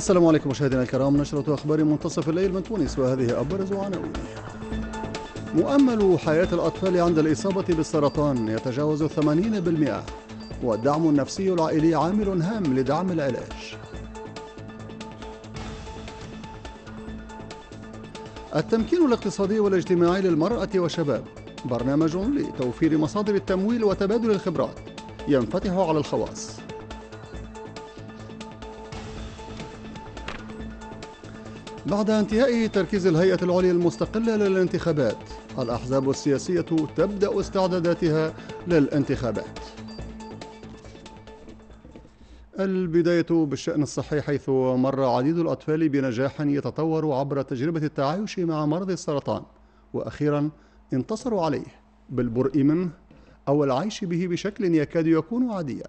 السلام عليكم مشاهدينا الكرام نشرة أخبار منتصف الليل من تونس وهذه أبرز عناوين مؤمل حياة الأطفال عند الإصابة بالسرطان يتجاوز 80% والدعم النفسي العائلي عامل هام لدعم العلاج التمكين الاقتصادي والاجتماعي للمرأة والشباب برنامج لتوفير مصادر التمويل وتبادل الخبرات ينفتح على الخواص بعد انتهاء تركيز الهيئة العليا المستقلة للانتخابات الأحزاب السياسية تبدأ استعداداتها للانتخابات البداية بالشأن الصحي حيث مر عديد الأطفال بنجاح يتطور عبر تجربة التعايش مع مرض السرطان وأخيرا انتصروا عليه بالبرء منه أو العيش به بشكل يكاد يكون عاديا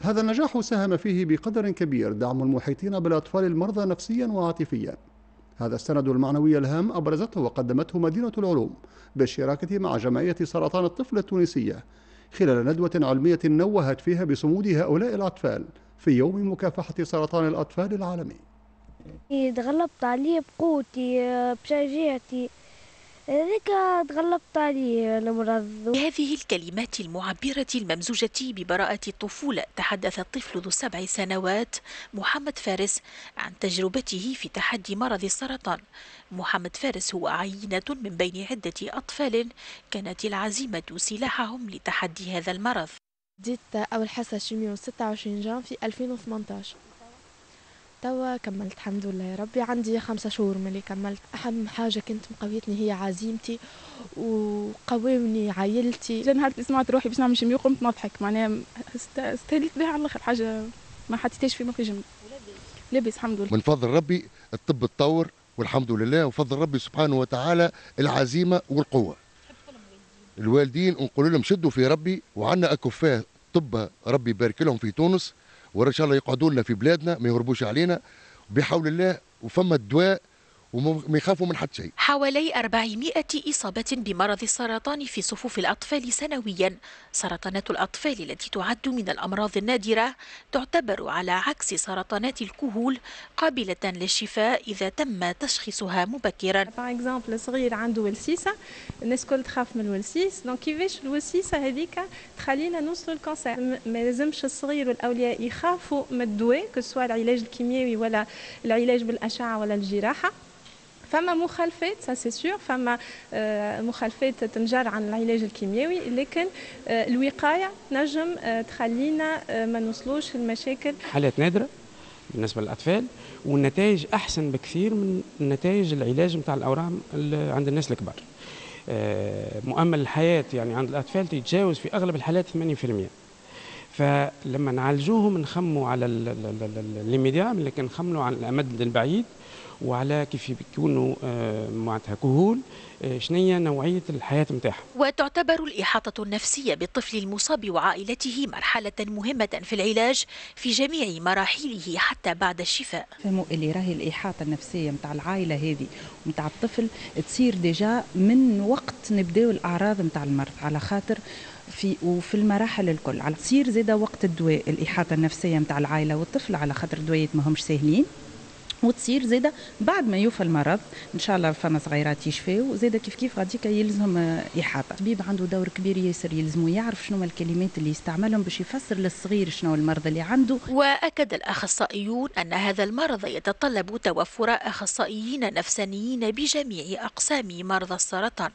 هذا النجاح ساهم فيه بقدر كبير دعم المحيطين بالأطفال المرضى نفسيا وعاطفيا هذا السند المعنوي الهام أبرزته وقدمته مدينة العلوم بالشراكة مع جمعية سرطان الطفل التونسية خلال ندوة علمية نوهت فيها بصمود هؤلاء الأطفال في يوم مكافحة سرطان الأطفال العالمي تغلبت عليه بقوتي بشجاعتي ذاك تغلبت عليه المرض هذه الكلمات المعبرة الممزوجة ببراءة الطفولة تحدث الطفل ذو سبع سنوات محمد فارس عن تجربته في تحدي مرض السرطان محمد فارس هو عينة من بين عدة أطفال كانت العزيمة سلاحهم لتحدي هذا المرض ديت أول حصة شمية 26 جان في 2018 توا كملت الحمد لله يا ربي عندي خمسة شهور ملي كملت أهم حاجة كنت مقويتني هي عزيمتي وقوامني عائلتي نهار اللي سمعت روحي باش نعمل شميو قمت نضحك معناها استهلت بها على الآخر حاجة ما حطيتهاش في مخي جملة لابس الحمد لله من فضل ربي الطب تطور والحمد لله وفضل ربي سبحانه وتعالى العزيمة والقوة الوالدين نقول لهم شدوا في ربي وعنا أكفاء طب ربي يبارك لهم في تونس وان شاء الله يقعدوا لنا في بلادنا ما يهربوش علينا بحول الله وفما الدواء وما يخافوا من حتى شيء حوالي 400 إصابة بمرض السرطان في صفوف الأطفال سنويا سرطانات الأطفال التي تعد من الأمراض النادرة تعتبر على عكس سرطانات الكهول قابلة للشفاء إذا تم تشخيصها مبكرا باغ صغير عنده ولسيسة الناس كل تخاف من الولسيس دونك كيفاش الولسيسة هذيك تخلينا نوصلوا للكونسير ما لازمش الصغير والأولياء يخافوا من الدواء كسوا العلاج الكيميائي ولا العلاج بالأشعة ولا الجراحة فما مخالفات سا سي سور فما آه، مخالفات تنجر عن العلاج الكيميائي لكن آه، الوقايه نجم آه، تخلينا ما نوصلوش المشاكل حالات نادره بالنسبه للاطفال والنتائج احسن بكثير من نتائج العلاج نتاع الاورام عند الناس الكبار مؤمل الحياه يعني عند الاطفال تتجاوز في اغلب الحالات 80% فلما نعالجوهم نخموا على الميديا لكن نخموا على الامد البعيد وعلى كيف يكونوا آه، معناتها كهول آه، شنية نوعية الحياة متاعهم وتعتبر الإحاطة النفسية بالطفل المصاب وعائلته مرحلة مهمة في العلاج في جميع مراحله حتى بعد الشفاء فهموا اللي راهي الإحاطة النفسية متاع العائلة هذه متاع الطفل تصير ديجا من وقت نبداو الأعراض متاع المرض على خاطر في وفي المراحل الكل على تصير زيدا وقت الدواء الإحاطة النفسية متاع العائلة والطفل على خاطر ما ماهمش ساهلين وتصير زاده بعد ما يوفى المرض ان شاء الله فما صغيرات يشفاو زاده كيف كيف غاديك يلزم آه، احاطه الطبيب عنده دور كبير ياسر يلزمو يعرف شنو الكلمات اللي يستعملهم باش يفسر للصغير شنو المرض اللي عنده واكد الاخصائيون ان هذا المرض يتطلب توفر اخصائيين نفسانيين بجميع اقسام مرضى السرطان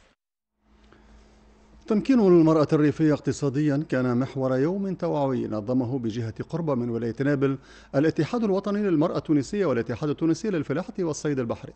تمكين المرأة الريفية اقتصاديا كان محور يوم توعوي نظمه بجهة قربة من ولاية نابل الاتحاد الوطني للمرأة التونسية والاتحاد التونسي للفلاحة والصيد البحري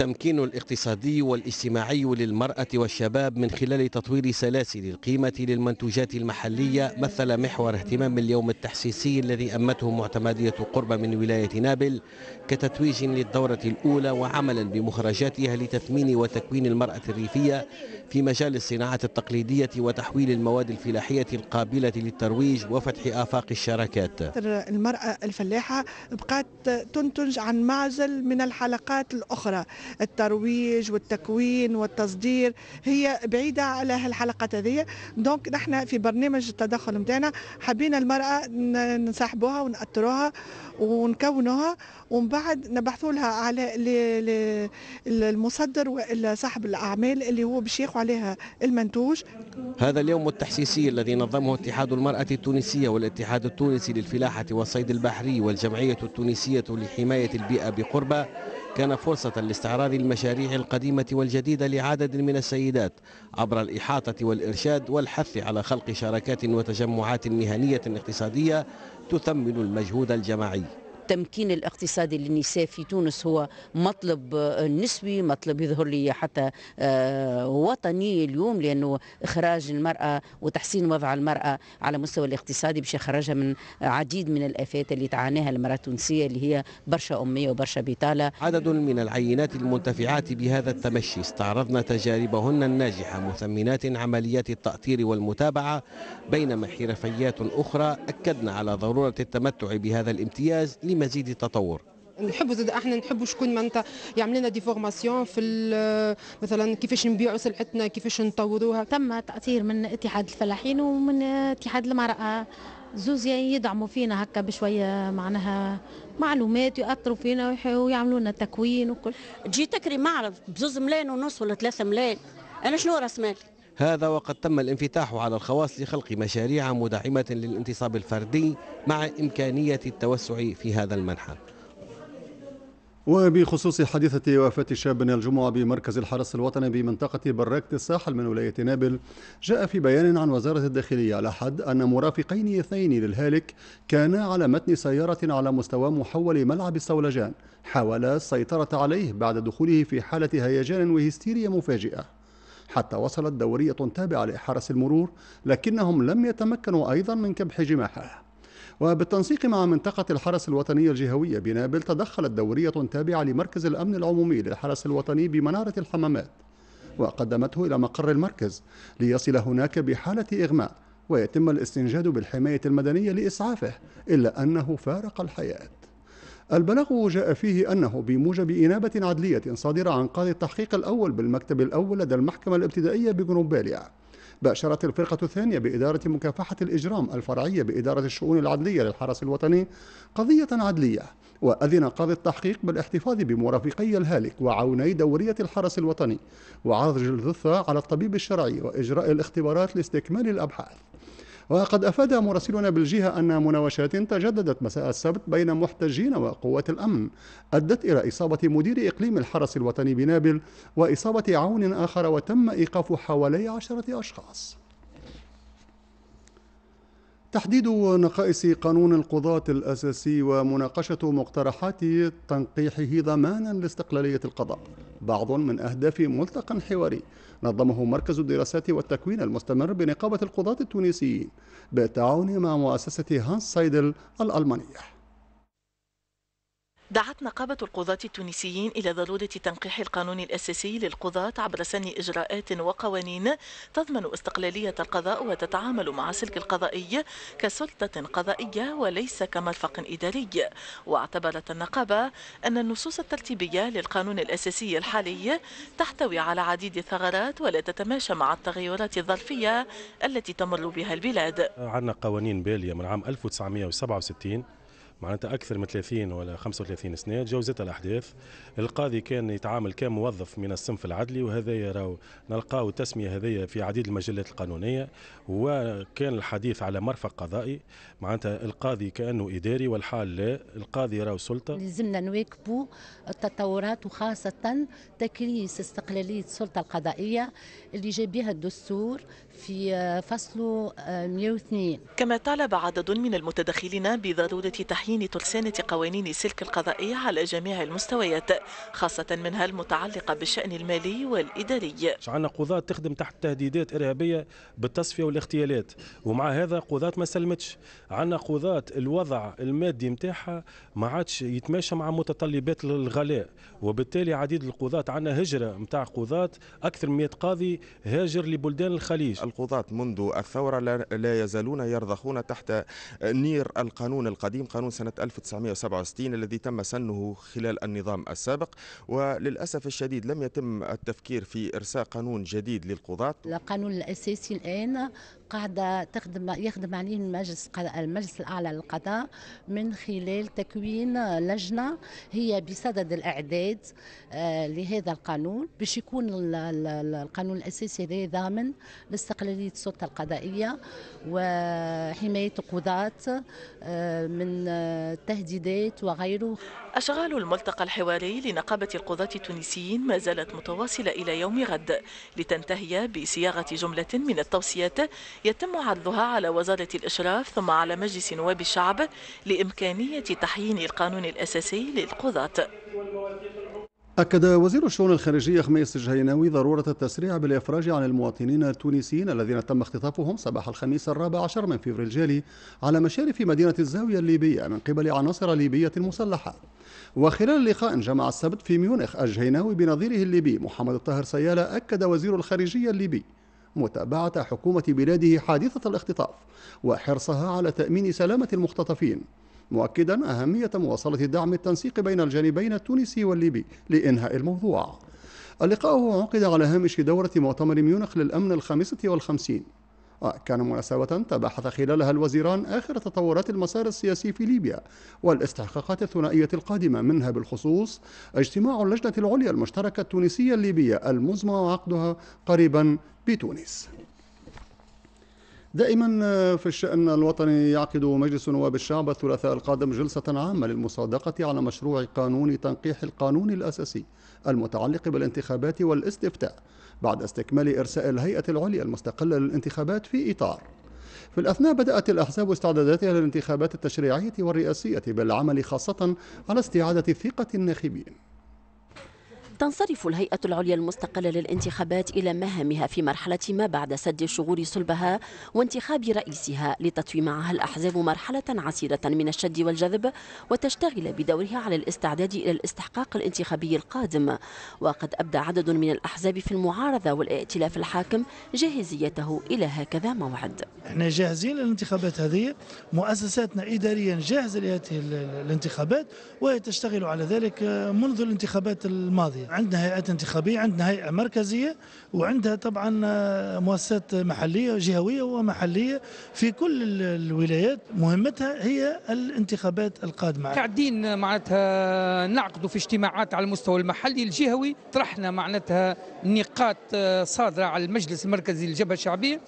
التمكين الاقتصادي والاجتماعي للمرأة والشباب من خلال تطوير سلاسل القيمة للمنتوجات المحلية مثل محور اهتمام اليوم التحسيسي الذي أمته معتمدية قرب من ولاية نابل كتتويج للدورة الأولى وعملا بمخرجاتها لتثمين وتكوين المرأة الريفية في مجال الصناعة التقليدية وتحويل المواد الفلاحية القابلة للترويج وفتح آفاق الشراكات المرأة الفلاحة بقات تنتج عن معزل من الحلقات الأخرى الترويج والتكوين والتصدير هي بعيده على هالحلقات هذه دونك نحن في برنامج التدخل نتاعنا حبينا المراه نسحبوها ونأطروها ونكونوها ومن بعد نبحثوا لها على المصدر والا صاحب الاعمال اللي هو باش ياخذ عليها المنتوج هذا اليوم التحسيسي الذي نظمه اتحاد المراه التونسيه والاتحاد التونسي للفلاحه والصيد البحري والجمعيه التونسيه لحمايه البيئه بقربه كان فرصة لاستعراض المشاريع القديمة والجديدة لعدد من السيدات عبر الإحاطة والإرشاد والحث على خلق شراكات وتجمعات مهنية اقتصادية تثمن المجهود الجماعي التمكين الاقتصادي للنساء في تونس هو مطلب آه، نسوي مطلب يظهر لي حتى آه، وطني اليوم لانه اخراج المراه وتحسين وضع المراه على مستوى الاقتصادي باش يخرجها من عديد من الافات اللي تعانيها المراه التونسيه اللي هي برشا اميه وبرشا بطاله عدد من العينات المنتفعات بهذا التمشي استعرضن تجاربهن الناجحه مثمنات عمليات التاطير والمتابعه بينما حرفيات اخرى اكدن على ضروره التمتع بهذا الامتياز لما مزيد التطور نحبوا زاد احنا نحبوا شكون معناتها يعمل لنا دي فورماسيون في مثلا كيفاش نبيعوا سلعتنا كيفاش نطوروها تم تاثير من اتحاد الفلاحين ومن اتحاد المراه زوز يعني يدعموا فينا هكا بشويه معناها معلومات يأثروا فينا ويعملوا لنا تكوين وكل تجي تكري معرض بزوز ملايين ونص ولا ثلاثة ملايين انا شنو راس مالي هذا وقد تم الانفتاح على الخواص لخلق مشاريع مدعمة للانتصاب الفردي مع إمكانية التوسع في هذا المنحى وبخصوص حادثة وفاة شاب الجمعة بمركز الحرس الوطني بمنطقة براكة الساحل من ولاية نابل جاء في بيان عن وزارة الداخلية على حد أن مرافقين اثنين للهالك كانا على متن سيارة على مستوى محول ملعب الصولجان حاولا السيطرة عليه بعد دخوله في حالة هيجان وهستيريا مفاجئة حتى وصلت دورية تابعة لحرس المرور لكنهم لم يتمكنوا أيضا من كبح جماحها وبالتنسيق مع منطقة الحرس الوطني الجهوية بنابل تدخلت دورية تابعة لمركز الأمن العمومي للحرس الوطني بمنارة الحمامات وقدمته إلى مقر المركز ليصل هناك بحالة إغماء ويتم الاستنجاد بالحماية المدنية لإسعافه إلا أنه فارق الحياة البلاغ جاء فيه أنه بموجب إنابة عدلية صادرة عن قاضي التحقيق الأول بالمكتب الأول لدى المحكمة الابتدائية بجنوباليا باشرت الفرقة الثانية بإدارة مكافحة الإجرام الفرعية بإدارة الشؤون العدلية للحرس الوطني قضية عدلية وأذن قاضي التحقيق بالاحتفاظ بمرافقي الهالك وعوني دورية الحرس الوطني وعرج الجثه على الطبيب الشرعي وإجراء الاختبارات لاستكمال الأبحاث وقد أفاد مراسلنا بالجهة أن مناوشات تجددت مساء السبت بين محتجين وقوات الأمن أدت إلى إصابة مدير إقليم الحرس الوطني بنابل وإصابة عون آخر وتم إيقاف حوالي عشرة أشخاص تحديد نقائص قانون القضاة الأساسي ومناقشة مقترحات تنقيحه ضمانا لاستقلالية القضاء بعض من أهداف ملتقى حواري نظمه مركز الدراسات والتكوين المستمر بنقابة القضاة التونسيين بالتعاون مع مؤسسة هانس سايدل الألمانية دعت نقابة القضاة التونسيين إلى ضرورة تنقيح القانون الأساسي للقضاة عبر سن إجراءات وقوانين تضمن استقلالية القضاء وتتعامل مع السلك القضائي كسلطة قضائية وليس كمرفق إداري واعتبرت النقابة أن النصوص الترتيبية للقانون الأساسي الحالي تحتوي على عديد الثغرات ولا تتماشى مع التغيرات الظرفية التي تمر بها البلاد عندنا قوانين بالية من عام 1967 معناتها اكثر من 30 ولا 35 سنه تجاوزتها الاحداث القاضي كان يتعامل كموظف من الصنف العدلي وهذا يراو نلقاو التسميه هذية في عديد المجلات القانونيه وكان الحديث على مرفق قضائي معناتها القاضي كانه اداري والحال لا القاضي راهو سلطه لازمنا نواكبوا التطورات وخاصه تكريس استقلاليه السلطه القضائيه اللي جاب بها الدستور في فصل 102 كما طالب عدد من المتدخلين بضروره تحيين تعيين تلسانة قوانين سلك القضائية على جميع المستويات خاصة منها المتعلقة بالشأن المالي والإداري عندنا قضاة تخدم تحت تهديدات إرهابية بالتصفية والاغتيالات ومع هذا قضاة ما سلمتش عندنا قضاة الوضع المادي متاحة ما عادش يتماشى مع متطلبات الغلاء وبالتالي عديد القضاة عندنا هجرة متاع قضاة أكثر من 100 قاضي هاجر لبلدان الخليج القضاة منذ الثورة لا يزالون يرضخون تحت نير القانون القديم قانون سنة 1967 الذي تم سنه خلال النظام السابق وللأسف الشديد لم يتم التفكير في إرساء قانون جديد للقضاة القانون الأساسي الآن قاعده تخدم يخدم عليه المجلس المجلس الاعلى للقضاء من خلال تكوين لجنه هي بصدد الاعداد آه، لهذا القانون باش يكون القانون الاساسي هذا ضامن لاستقلاليه السلطه القضائيه وحمايه القضاة آه، من آه، تهديدات وغيره أشغال الملتقى الحواري لنقابة القضاة التونسيين ما زالت متواصلة إلى يوم غد لتنتهي بصياغة جملة من التوصيات يتم عرضها على وزارة الإشراف ثم على مجلس نواب الشعب لإمكانية تحيين القانون الأساسي للقضاة أكد وزير الشؤون الخارجية خميس الجهيناوي ضرورة التسريع بالإفراج عن المواطنين التونسيين الذين تم اختطافهم صباح الخميس الرابع عشر من فبراير الجاري على مشارف مدينة الزاوية الليبية من قبل عناصر ليبية مسلحة وخلال لقاء جمع السبت في ميونخ الجهيناوي بنظيره الليبي محمد الطاهر سيالة أكد وزير الخارجية الليبي متابعة حكومة بلاده حادثة الاختطاف وحرصها على تأمين سلامة المختطفين مؤكدا أهمية مواصلة دعم التنسيق بين الجانبين التونسي والليبي لإنهاء الموضوع اللقاء عقد على هامش دورة مؤتمر ميونخ للأمن الخامسة والخمسين وكان مناسبة تباحث خلالها الوزيران آخر تطورات المسار السياسي في ليبيا والاستحقاقات الثنائية القادمة منها بالخصوص اجتماع اللجنة العليا المشتركة التونسية الليبية المزمع عقدها قريبا بتونس دائما آه، في الشأن الوطني يعقد مجلس نواب الشعب الثلاثاء القادم جلسة عامة للمصادقة على مشروع قانون تنقيح القانون الأساسي المتعلق بالانتخابات والاستفتاء بعد استكمال إرساء الهيئة العليا المستقلة للانتخابات في إطار في الأثناء بدأت الأحزاب استعداداتها للانتخابات التشريعية والرئاسية بالعمل خاصة على استعادة ثقة الناخبين تنصرف الهيئة العليا المستقلة للانتخابات إلى مهامها في مرحلة ما بعد سد الشغور صلبها وانتخاب رئيسها لتطوي معها الأحزاب مرحلة عسيرة من الشد والجذب وتشتغل بدورها على الاستعداد إلى الاستحقاق الانتخابي القادم وقد أبدى عدد من الأحزاب في المعارضة والائتلاف الحاكم جاهزيته إلى هكذا موعد احنا جاهزين للانتخابات هذه مؤسساتنا إداريا جاهزة لهذه الانتخابات وهي تشتغل على ذلك منذ الانتخابات الماضية عندنا هيئات انتخابية عندنا هيئة مركزية وعندها طبعا آه، مؤسسات محلية جهوية ومحلية في كل الولايات مهمتها هي الانتخابات القادمة قاعدين معناتها نعقدوا في اجتماعات على المستوى المحلي الجهوي طرحنا معناتها نقاط آه، صادرة على المجلس المركزي للجبهة الشعبية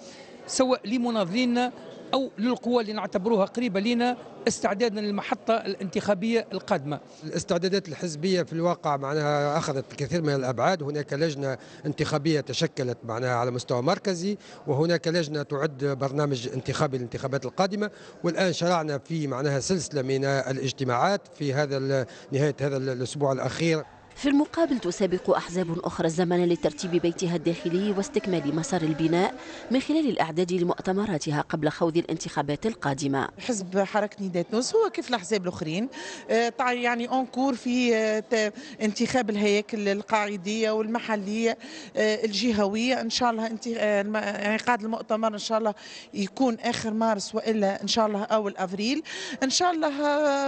سواء لمناضلين أو للقوى اللي نعتبروها قريبة لنا استعدادا للمحطة الانتخابية القادمة الاستعدادات الحزبية في الواقع معناها أخذت الكثير من الأبعاد هناك لجنة انتخابية تشكلت معناها على مستوى مركزي وهناك لجنة تعد برنامج انتخابي للانتخابات القادمة والآن شرعنا في معناها سلسلة من الاجتماعات في هذا نهاية هذا الأسبوع الأخير في المقابل تسابق أحزاب أخرى الزمن لترتيب بيتها الداخلي واستكمال مسار البناء من خلال الأعداد لمؤتمراتها قبل خوض الانتخابات القادمة حزب حركة نداء تونس هو كيف الأحزاب الأخرين آه، يعني أنكور في آه، انتخاب الهياكل القاعدية والمحلية آه، الجهوية إن شاء الله انعقاد المؤتمر إن شاء الله يكون آخر مارس وإلا إن شاء الله أول أفريل إن شاء الله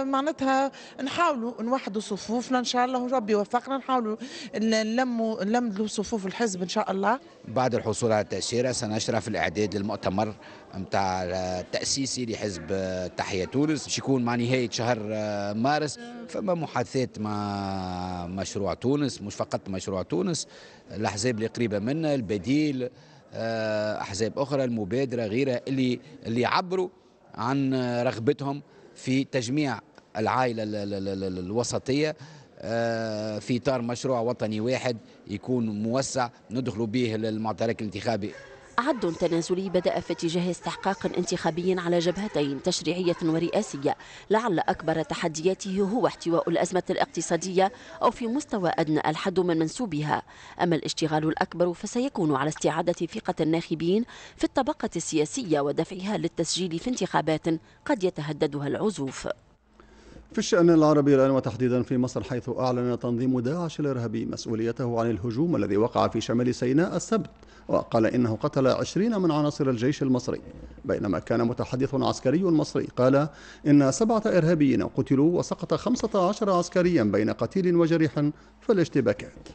معناتها نحاولوا نوحدوا صفوفنا إن شاء الله ربي وفق اتفقنا نحاولوا نلموا نلمدوا صفوف الحزب ان شاء الله بعد الحصول على التأشيرة سنشرف الإعداد للمؤتمر نتاع التأسيسي لحزب تحية تونس باش يكون مع نهاية شهر آه، مارس فما محادثات مع مشروع تونس مش فقط مشروع تونس الأحزاب اللي قريبة منا البديل آه، أحزاب أخرى المبادرة غيرها اللي اللي عبروا عن رغبتهم في تجميع العائلة الوسطية آه، في اطار مشروع وطني واحد يكون موسع ندخلوا به المعترك الانتخابي عد تنازلي بدأ في اتجاه استحقاق انتخابي على جبهتين تشريعية ورئاسية لعل أكبر تحدياته هو احتواء الأزمة الاقتصادية أو في مستوى أدنى الحد من منسوبها أما الاشتغال الأكبر فسيكون على استعادة ثقة الناخبين في الطبقة السياسية ودفعها للتسجيل في انتخابات قد يتهددها العزوف في الشأن العربي الآن وتحديدا في مصر حيث أعلن تنظيم داعش الإرهابي مسؤوليته عن الهجوم الذي وقع في شمال سيناء السبت وقال إنه قتل عشرين من عناصر الجيش المصري بينما كان متحدث عسكري مصري قال إن سبعة إرهابيين قتلوا وسقط خمسة عشر عسكريا بين قتيل وجريح في الاشتباكات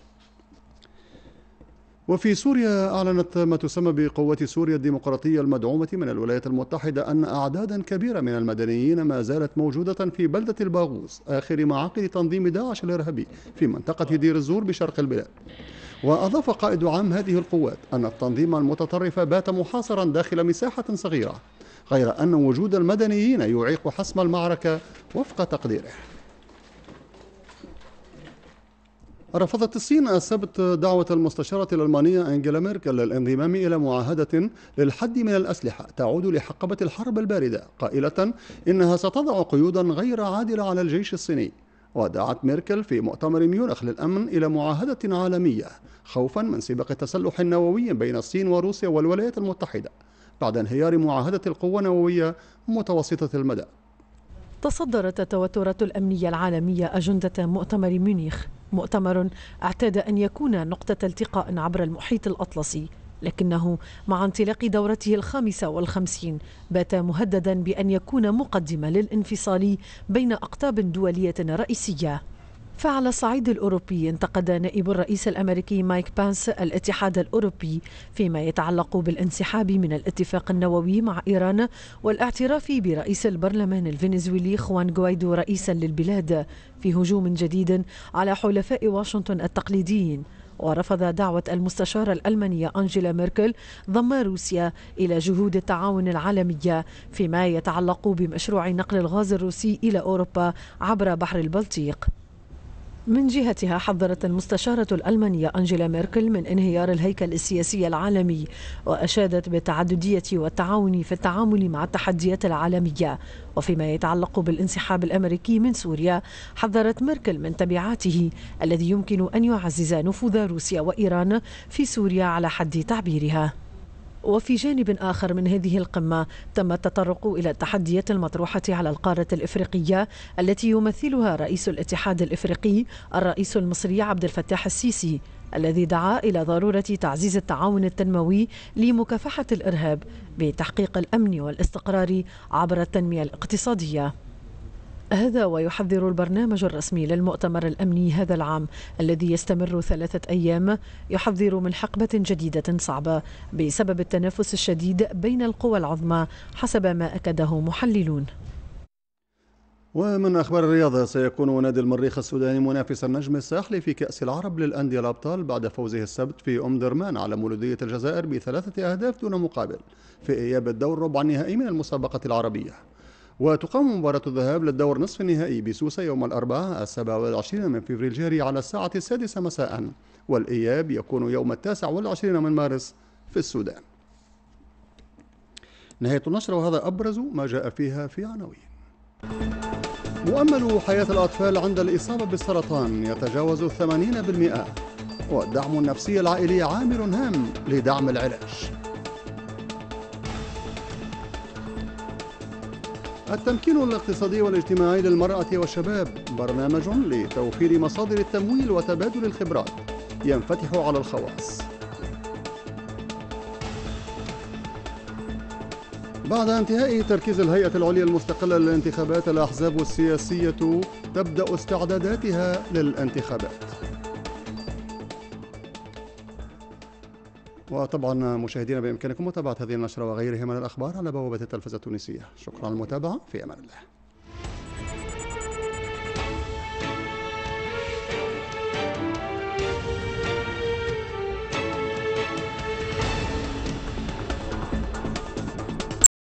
وفي سوريا أعلنت ما تسمى بقوة سوريا الديمقراطية المدعومة من الولايات المتحدة أن أعدادا كبيرة من المدنيين ما زالت موجودة في بلدة الباغوس آخر معاقل تنظيم داعش الإرهابي في منطقة دير الزور بشرق البلاد وأضاف قائد عام هذه القوات أن التنظيم المتطرف بات محاصرا داخل مساحة صغيرة غير أن وجود المدنيين يعيق حسم المعركة وفق تقديره رفضت الصين السبت دعوة المستشارة الألمانية أنجيلا ميركل للانضمام إلى معاهدة للحد من الأسلحة تعود لحقبة الحرب الباردة قائلة إنها ستضع قيودا غير عادلة على الجيش الصيني ودعت ميركل في مؤتمر ميونخ للأمن إلى معاهدة عالمية خوفا من سباق تسلح نووي بين الصين وروسيا والولايات المتحدة بعد انهيار معاهدة القوة النووية متوسطة المدى تصدرت التوترات الأمنية العالمية أجندة مؤتمر ميونخ مؤتمر اعتاد أن يكون نقطة التقاء عبر المحيط الأطلسي لكنه مع انطلاق دورته الخامسة والخمسين بات مهددا بأن يكون مقدمة للانفصال بين أقطاب دولية رئيسية فعلى الصعيد الأوروبي انتقد نائب الرئيس الأمريكي مايك بانس الاتحاد الأوروبي فيما يتعلق بالانسحاب من الاتفاق النووي مع إيران والاعتراف برئيس البرلمان الفنزويلي خوان غوايدو رئيسا للبلاد في هجوم جديد على حلفاء واشنطن التقليديين ورفض دعوة المستشارة الألمانية أنجيلا ميركل ضم روسيا إلى جهود التعاون العالمية فيما يتعلق بمشروع نقل الغاز الروسي إلى أوروبا عبر بحر البلطيق من جهتها حذرت المستشارة الألمانية أنجيلا ميركل من انهيار الهيكل السياسي العالمي وأشادت بالتعددية والتعاون في التعامل مع التحديات العالمية وفيما يتعلق بالانسحاب الأمريكي من سوريا حذرت ميركل من تبعاته الذي يمكن أن يعزز نفوذ روسيا وإيران في سوريا على حد تعبيرها وفي جانب آخر من هذه القمة تم التطرق إلى التحديات المطروحة على القارة الإفريقية التي يمثلها رئيس الاتحاد الإفريقي الرئيس المصري عبد الفتاح السيسي الذي دعا إلى ضرورة تعزيز التعاون التنموي لمكافحة الإرهاب بتحقيق الأمن والاستقرار عبر التنمية الاقتصادية هذا ويحذر البرنامج الرسمي للمؤتمر الأمني هذا العام الذي يستمر ثلاثة أيام يحذر من حقبة جديدة صعبة بسبب التنافس الشديد بين القوى العظمى حسب ما أكده محللون ومن أخبار الرياضة سيكون نادي المريخ السوداني منافسا نجم الساحلي في كأس العرب للأندية الأبطال بعد فوزه السبت في أم درمان على مولودية الجزائر بثلاثة أهداف دون مقابل في إياب الدور ربع النهائي من المسابقة العربية وتقام مباراة الذهاب للدور نصف النهائي بسوسة يوم الأربعاء السابع والعشرين من فبراير الجاري على الساعة السادسة مساء والإياب يكون يوم التاسع والعشرين من مارس في السودان نهاية النشرة وهذا أبرز ما جاء فيها في عناوين مؤمل حياة الأطفال عند الإصابة بالسرطان يتجاوز 80% والدعم النفسي العائلي عامل هام لدعم العلاج التمكين الاقتصادي والاجتماعي للمرأة والشباب برنامج لتوفير مصادر التمويل وتبادل الخبرات ينفتح على الخواص بعد انتهاء تركيز الهيئة العليا المستقلة للانتخابات الأحزاب السياسية تبدأ استعداداتها للانتخابات وطبعا مشاهدينا بإمكانكم متابعة هذه النشرة وغيرها من الأخبار على بوابة التلفزة التونسية شكرا للمتابعة في أمان الله